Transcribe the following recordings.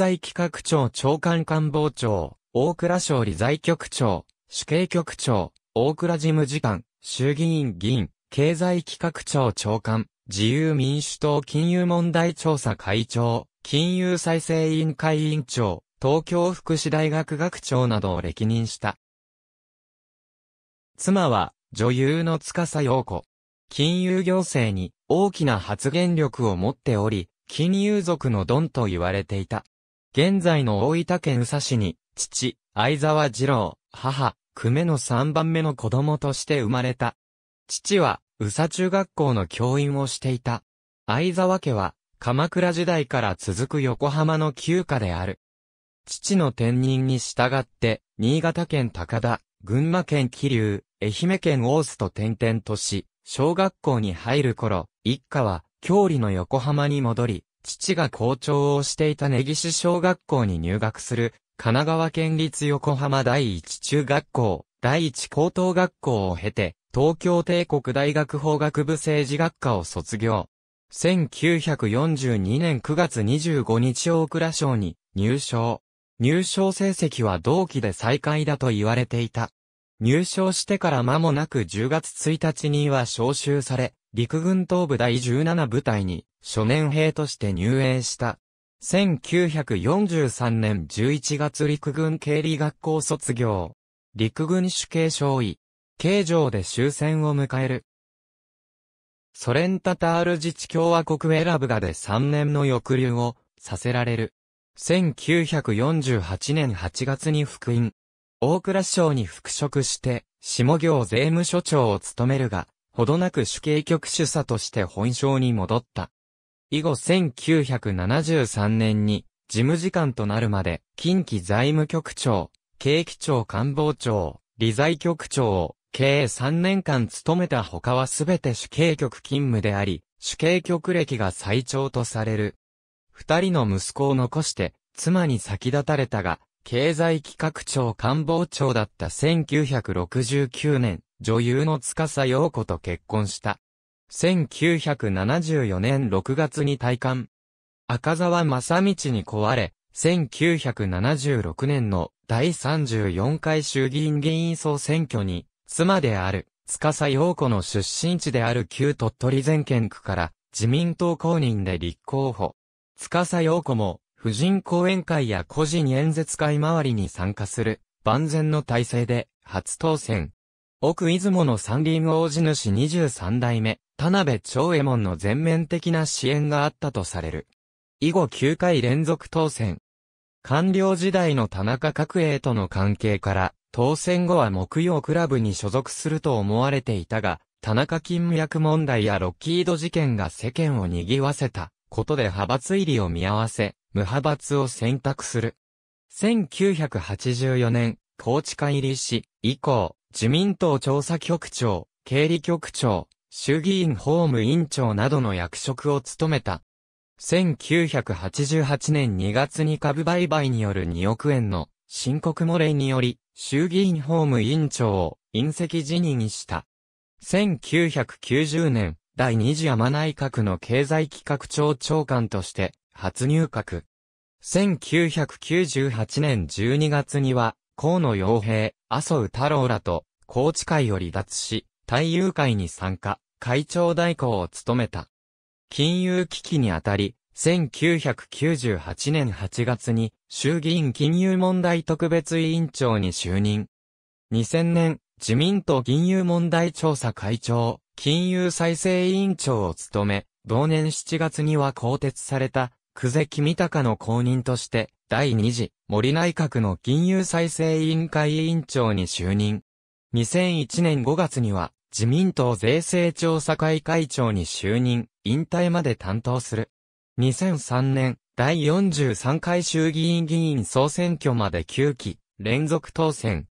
在企画庁長官官房長、大倉省理財局長、主計局長、大倉事務次官、衆議院議員、経済企画庁長官、自由民主党金融問題調査会長、金融再生委員会委員長、東京福祉大学学長などを歴任した。妻は、女優の司陽子。金融行政に大きな発言力を持っており、金融族のドンと言われていた。現在の大分県宇佐市に、父、相沢二郎、母、久米の三番目の子供として生まれた。父は、宇佐中学校の教員をしていた。相沢家は、鎌倉時代から続く横浜の旧家である。父の転任に従って、新潟県高田、群馬県桐生、愛媛県大須と転々とし、小学校に入る頃、一家は、郷里の横浜に戻り、父が校長をしていた根岸小学校に入学する、神奈川県立横浜第一中学校、第一高等学校を経て、東京帝国大学法学部政治学科を卒業。1942年9月25日大倉賞に入賞。入賞成績は同期で最下位だと言われていた。入賞してから間もなく10月1日には招集され、陸軍東部第17部隊に初年兵として入営した。1943年11月陸軍経理学校卒業。陸軍主計少尉。形状で終戦を迎える。ソ連タタール自治共和国エラブガで3年の抑留をさせられる。1948年8月に復員。大倉省に復職して、下行税務署長を務めるが、ほどなく主計局主査として本省に戻った。以後1973年に事務次官となるまで近畿財務局長、景気庁官房長、理財局長を計3年間務めた他はすべて主計局勤務であり、主計局歴が最長とされる。二人の息子を残して妻に先立たれたが、経済企画庁官房長だった1969年、女優の司陽子と結婚した。1974年6月に退官。赤沢正道に壊れ、1976年の第34回衆議院議員総選挙に、妻である、司陽子の出身地である旧鳥取全県区から、自民党公認で立候補。司陽子も、婦人講演会や個人演説会周りに参加する、万全の体制で、初当選。奥出雲の三輪王子主23代目、田辺長右衛門の全面的な支援があったとされる。以後9回連続当選。官僚時代の田中角栄との関係から、当選後は木曜クラブに所属すると思われていたが、田中金脈問題やロッキード事件が世間を賑わせたことで派閥入りを見合わせ、無派閥を選択する。1984年、高知会入りし、以降、自民党調査局長、経理局長、衆議院法務委員長などの役職を務めた。1988年2月に株売買による2億円の申告漏れにより、衆議院法務委員長を引責辞任した。1990年、第二次山内閣の経済企画庁長官として初入閣。1998年12月には、河野洋平、麻生太郎らと、高知会を離脱し、大友会に参加、会長代行を務めた。金融危機にあたり、1998年8月に衆議院金融問題特別委員長に就任。2000年、自民党金融問題調査会長、金融再生委員長を務め、同年7月には更迭された久世君高の後任として、第2次森内閣の金融再生委員会委員長に就任。2001年5月には、自民党税制調査会会長に就任、引退まで担当する。2003年、第43回衆議院議員総選挙まで9期、連続当選。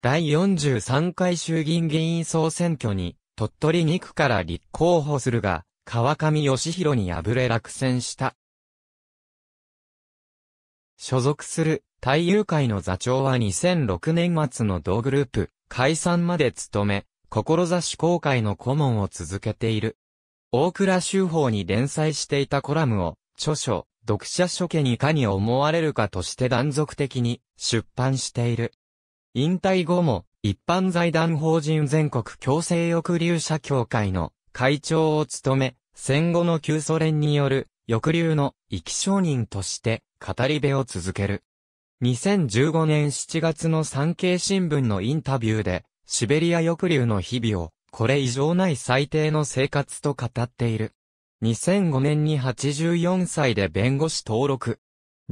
第43回衆議院議員総選挙に、鳥取2区から立候補するが、川上義弘に敗れ落選した。所属する、大友会の座長は2006年末の同グループ、解散まで務め、志公会の顧問を続けている。大倉修法に連載していたコラムを、著書、読者書家にかに思われるかとして断続的に出版している。引退後も一般財団法人全国強制抑留者協会の会長を務め、戦後の旧ソ連による抑留の生き証人として語り部を続ける。2015年7月の産経新聞のインタビューで、シベリア抑留の日々を、これ以上ない最低の生活と語っている。2005年に84歳で弁護士登録。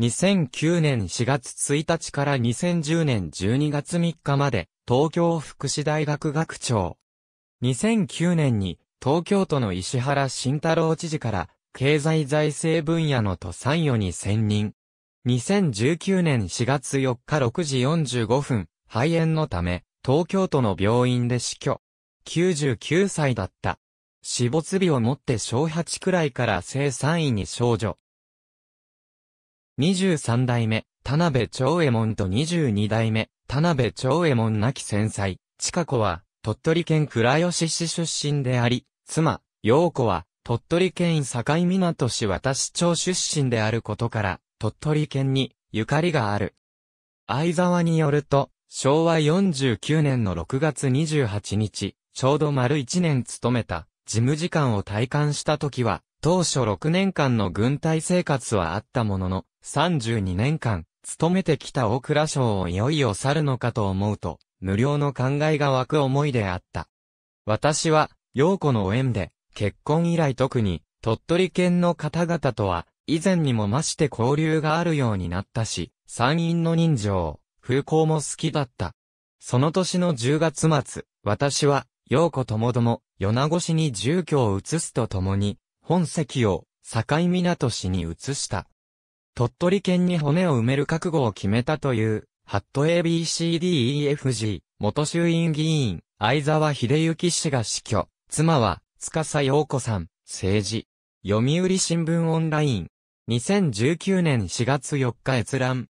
2009年4月1日から2010年12月3日まで、東京福祉大学学長。2009年に、東京都の石原慎太郎知事から、経済財政分野の都参与に選任。2019年4月4日6時45分、肺炎のため、東京都の病院で死去。99歳だった。死没日をもって小8くらいから生3位に少女。23代目、田辺長右衛門と22代目、田辺長右衛門亡き戦災、近子は、鳥取県倉吉市出身であり、妻、陽子は、鳥取県境港市渡市町出身であることから、鳥取県にゆかりがある。相沢によると、昭和49年の6月28日、ちょうど丸1年勤めた事務次官を退官した時は、当初6年間の軍隊生活はあったものの、32年間、勤めてきた大倉省をいよいよ去るのかと思うと、無料の考えが湧く思いであった。私は、陽子の縁で、結婚以来特に、鳥取県の方々とは、以前にも増して交流があるようになったし、参院の人情、風光も好きだった。その年の10月末、私は、陽子ともども、米子市に住居を移すとともに、本籍を、境港市に移した。鳥取県に骨を埋める覚悟を決めたという、ハット ABCDEFG、元衆院議員、相沢秀幸氏が死去、妻は、司陽子さん、政治。読売新聞オンライン、2019年4月4日閲覧。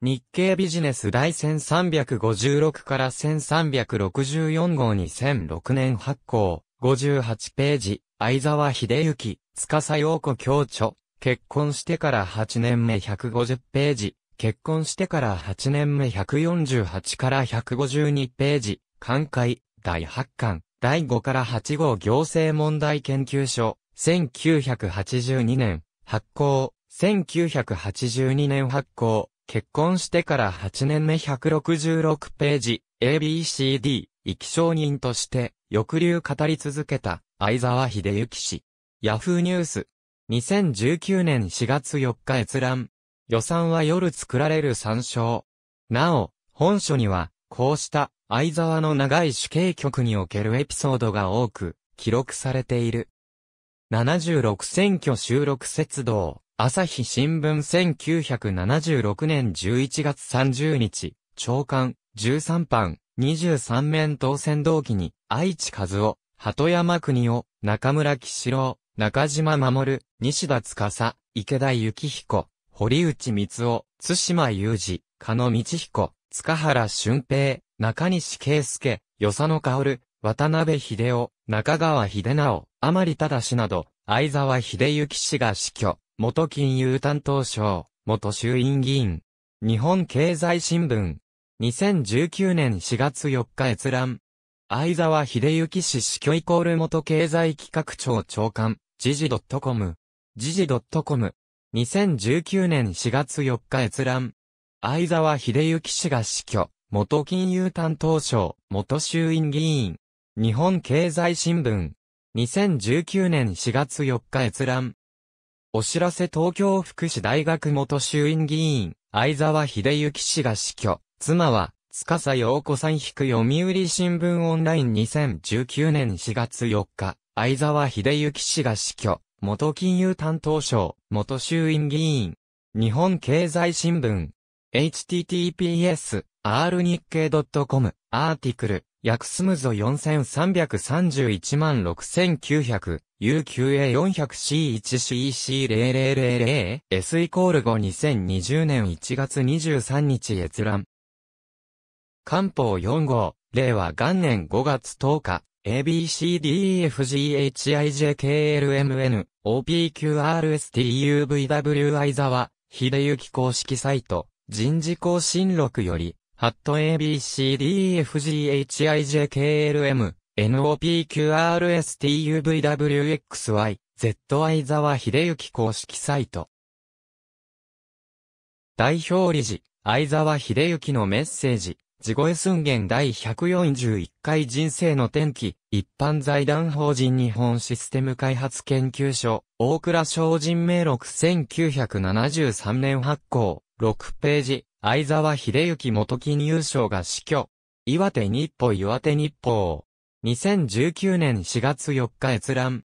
日経ビジネス第1356から1364号2006年発行、58ページ、相沢秀幸、司陽子教著、結婚してから8年目150ページ、結婚してから8年目148から152ページ、寛解、第8巻、第5から8号行政問題研究所、1982年、発行、1982年発行、結婚してから8年目166ページ、ABCD、生き証人として、抑留語り続けた、相沢秀幸氏。ヤフーニュース。2019年4月4日閲覧。予算は夜作られる参照。なお、本書には、こうした、相沢の長い主刑局におけるエピソードが多く、記録されている。76選挙収録節道、朝日新聞1976年11月30日、長官、13番、23面当選同期に、愛知和夫、鳩山国夫、中村喜四郎、中島守、西田司、池田幸彦、堀内光夫、津島雄二、加野道彦、塚原俊平、中西圭介、与佐野薫、渡辺秀夫、中川秀直、甘利忠氏など、相沢秀幸氏が死去、元金融担当省、元衆院議員。日本経済新聞。2019年4月4日閲覧。相沢秀幸氏死去イコール元経済企画庁長官、時事 .com。時事 .com。2019年4月4日閲覧。相沢秀幸氏が死去、元金融担当省、元衆院議員。日本経済新聞。2019年4月4日閲覧。お知らせ東京福祉大学元衆院議員、相沢秀幸氏が死去。妻は、司陽子さん引く読売新聞オンライン2019年4月4日、相沢秀幸氏が死去。元金融担当省、元衆院議員。日本経済新聞。https, r 日経 .com、アーティクル。約済むぞ4331万6900、UQA400C1CC0000、S イコール5 2020年1月23日閲覧。官報4号、令和元年5月10日、ABCDEFGHIJKLMN、OPQRSTUVWI 沢、秀行公式サイト、人事更新録より、ハット ABCDFGHIJKLM、NOPQRSTUVWXY、ZI 沢秀幸公式サイト。代表理事、相沢秀幸のメッセージ、地声寸言第141回人生の転機、一般財団法人日本システム開発研究所、大倉商人名録1973年発行、6ページ。相沢秀幸元金融賞が死去。岩手日報岩手日報。2019年4月4日閲覧。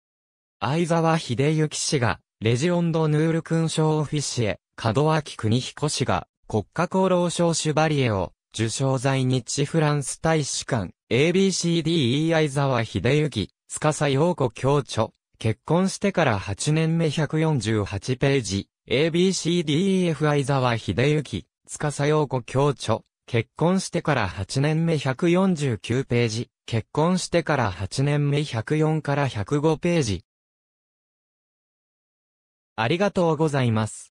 相沢秀幸氏が、レジオンドヌール勲章オフィシエ、門脇邦彦氏が、国家厚労省シュバリエを、受賞在日フランス大使館、ABCDE 相沢秀幸、司陽子教著、結婚してから8年目148ページ、ABCDEF 相沢秀幸、司陽子教著、結婚してから8年目149ページ、結婚してから8年目104から105ページ。ありがとうございます。